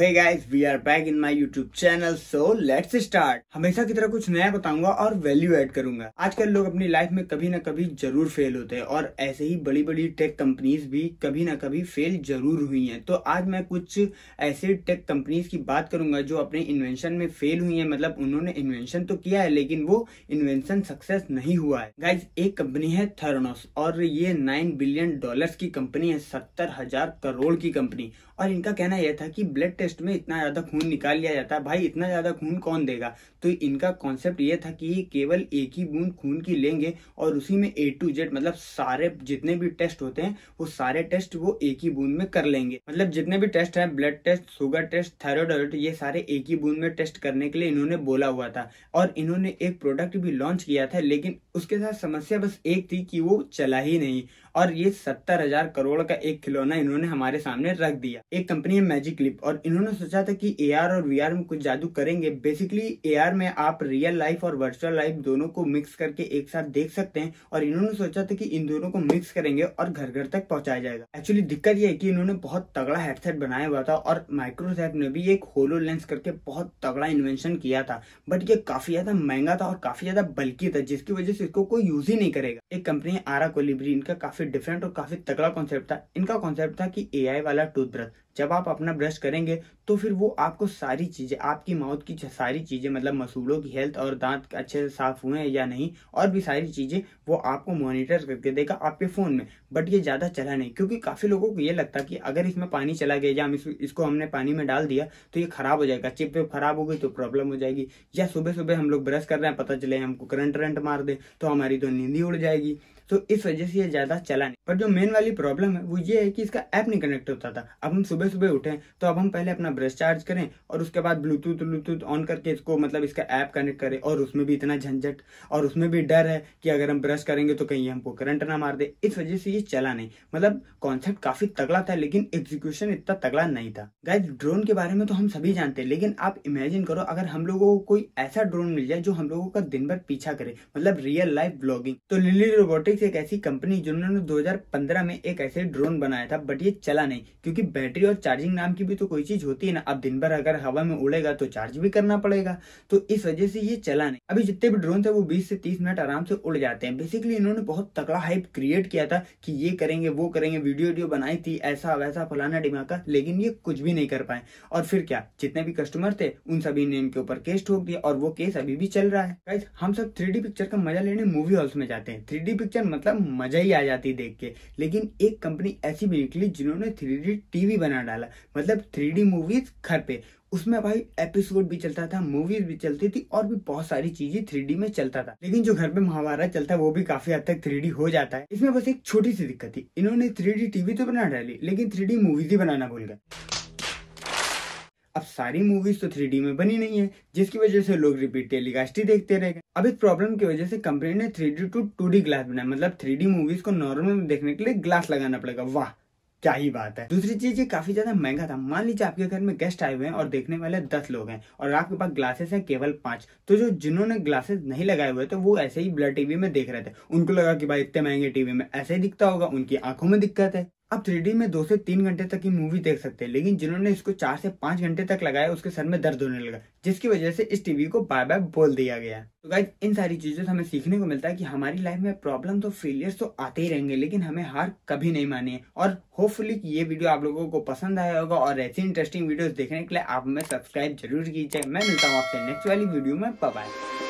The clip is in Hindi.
hey guys we are back in my YouTube channel so let's start हमेशा की तरह कुछ नया बताऊंगा और वैल्यू ऐड करूंगा आजकल लोग अपनी लाइफ में कभी ना कभी जरूर फेल होते हैं और ऐसे ही बड़ी बड़ी टेक कंपनीज भी कभी ना कभी फेल जरूर हुई हैं तो आज मैं कुछ ऐसे टेक कंपनीज की बात करूंगा जो अपने इन्वेंशन में फेल हुई है मतलब उन्होंने इन्वेंशन तो किया है लेकिन वो इन्वेंशन सक्सेस नहीं हुआ है गाइज एक कंपनी है थर्नोस और ये नाइन बिलियन डॉलर की कंपनी है सत्तर हजार करोड़ की कंपनी और इनका कहना यह था कि ब्लड टेस्ट में इतना ज़्यादा खून निकाल लिया जाता है भाई इतना ज़्यादा खून कौन देगा तो इनका कॉन्सेप्ट यह था कि केवल एक ही बूंद खून की लेंगे और उसी में ए टू जेड मतलब सारे जितने भी टेस्ट होते हैं वो सारे टेस्ट वो एक ही बूंद में कर लेंगे मतलब जितने भी टेस्ट है blood test sugar test thyroid alert ये सारे एक ही बूंद में टेस्ट करने के लिए इन्होंने बोला हुआ था और इन्होंने एक प्रोडक्ट भी लॉन्च किया था लेकिन उसके साथ समस्या बस एक थी कि वो चला ही नहीं और ये सत्तर हजार करोड़ का एक खिलौना इन्होंने हमारे सामने रख दिया एक कंपनी है मैजिक क्लिप और इन्होंने सोचा था कि ए और वी में कुछ जादू करेंगे बेसिकली एआर में आप रियल लाइफ और वर्चुअल लाइफ दोनों को मिक्स करके एक साथ देख सकते हैं और इन्होंने सोचा था कि इन दोनों को मिक्स करेंगे और घर घर तक पहुंचाया जाएगा एक्चुअली दिक्कत यह है कि इन्होंने बहुत तगड़ा हेडसेट बनाया हुआ था और माइक्रोसॉफ्ट ने भी एक होलो लेंस करके बहुत तगड़ा इन्वेंशन किया था बट ये काफी ज्यादा महंगा था और काफी ज्यादा बल्कि था जिसकी वजह से इसको कोई यूज ही नहीं करेगा एक कंपनी आरा कोलिब्री इनका काफी काफी डिफरेंट और काफी तगड़ा कॉन्सेप्ट था इनका कॉन्सेप्ट था कि एआई वाला टूथब्रश जब आप अपना ब्रश करेंगे तो फिर वो आपको सारी चीज़ें आपकी माउथ की सारी चीज़ें मतलब मसूड़ों की हेल्थ और दांत अच्छे से साफ हुए हैं या नहीं और भी सारी चीज़ें वो आपको मॉनिटर करके देगा आपके फ़ोन में बट ये ज़्यादा चला नहीं क्योंकि काफ़ी लोगों को ये लगता कि अगर इसमें पानी चला गया या हम इस, इसको हमने पानी में डाल दिया तो ये ख़राब हो जाएगा चिप वेप ख़राब हो गई तो प्रॉब्लम हो जाएगी या सुबह सुबह हम लोग ब्रश कर रहे हैं पता चले हमको करंट रंट मार दे तो हमारी तो नींदी उड़ जाएगी तो इस वजह से ये ज़्यादा चला नहीं पर जो मेन वाली प्रॉब्लम है वो ये है कि इसका ऐप नहीं कनेक्ट होता था अब हम सुबह सुबह उठें तो अब हम पहले अपना ब्रश चार्ज करें और उसके बाद ब्लूटूथ ब्लूटूथ ऑन करके इसको मतलब इसका ऐप कनेक्ट करें और उसमें भी इतना झंझट और उसमें भी डर है कि अगर हम ब्रश करेंगे तो कहीं हमको करंट ना मार दे इस वजह से ये चला नहीं मतलब कॉन्सेप्ट काफी तगड़ा था लेकिन एग्जीक्यूशन इतना तगड़ा नहीं था गाइज ड्रोन के बारे में तो हम सभी जानते हैं लेकिन आप इमेजिन करो अगर हम लोगों को कोई ऐसा ड्रोन मिल जाए जो हम लोगों का दिन भर पीछा करे मतलब रियल लाइफ ब्लॉगिंग तो लिली रोबोटिक्स एक ऐसी कंपनी जिन्होंने दो 2015 में एक ऐसे ड्रोन बनाया था बट ये चला नहीं क्योंकि बैटरी और चार्जिंग नाम की भी तो कोई चीज होती है ना अब दिन भर अगर हवा में उड़ेगा तो चार्ज भी करना पड़ेगा तो इस वजह से ये चला नहीं अभी जितने भी ड्रोन थे वो बीस से तीस मिनट आराम से उड़ जाते हैं बेसिकली इन्होंने बहुत तगड़ा हाइप क्रिएट किया था कि ये करेंगे वो करेंगे वीडियो वीडियो बनाई थी ऐसा वैसा फलाना डिमाका लेकिन ये कुछ भी नहीं कर पाए और फिर क्या जितने भी कस्टमर थे उन सभी ने इनके ऊपर केस ठोक दिया और वो केस अभी भी चल रहा है हम सब थ्री पिक्चर का मजा लेने मूवी हॉल्स में जाते हैं थ्री पिक्चर मतलब मजा ही आ जाती देख के थे लेकिन एक कंपनी ऐसी भी निकली जिन्होंने थ्री डी टीवी बना डाला मतलब थ्री डी मूवीज घर पे उसमें भाई एपिसोड भी चलता था मूवीज भी चलती थी और भी बहुत सारी चीजें थ्री में चलता था लेकिन जो घर पे महाभारत चलता है वो भी काफी हद तक थ्री हो जाता है इसमें बस एक छोटी सी दिक्कत थी इन्होंने थ्री टीवी तो बना डाली लेकिन थ्री मूवीज ही बनाना भूल गए अब सारी मूवीज तो थ्री में बनी नहीं है जिसकी वजह से लोग रिपीट टेलीकास्ट ही देखते रह गए अब इस प्रॉब्लम की वजह से कंपनी ने three D to two D glass बनाया मतलब थ्री डी मूवीज को नॉर्मल में देखने के लिए ग्लास लगाना पड़ेगा वाह क्या ही बात है दूसरी चीज ये काफी ज्यादा महंगा था मान लीजिए आपके घर में गेस्ट आए हुए हैं और देखने वाले दस लोग हैं और आपके पास ग्लासेस हैं केवल पांच तो जो जिन्होंने ग्लासेस नहीं लगाए हुए थे वो ऐसे ही ब्लड टीवी में देख रहे थे उनको लगा कि भाई इतने महंगे टीवी में ऐसे ही दिखता होगा उनकी आंखों में दिक्कत है आप थ्री में दो से तीन घंटे तक की मूवी देख सकते हैं लेकिन जिन्होंने इसको चार से पांच घंटे तक लगाया उसके सर में दर्द होने लगा जिसकी वजह से इस टीवी को बाय बाय बोल दिया गया तो गाइज इन सारी चीजों से हमें सीखने को मिलता है कि हमारी लाइफ में प्रॉब्लम तो फेलियर तो आते ही रहेंगे लेकिन हमें हार कभी नहीं मानी है और होपफुली ये वीडियो आप लोगों को पसंद आया होगा और ऐसी इंटरेस्टिंग वीडियो देखने के लिए आप हमें सब्सक्राइब जरूर कीजिए मैं मिलता हूँ आपसे नेक्स्ट वाली वीडियो में बाय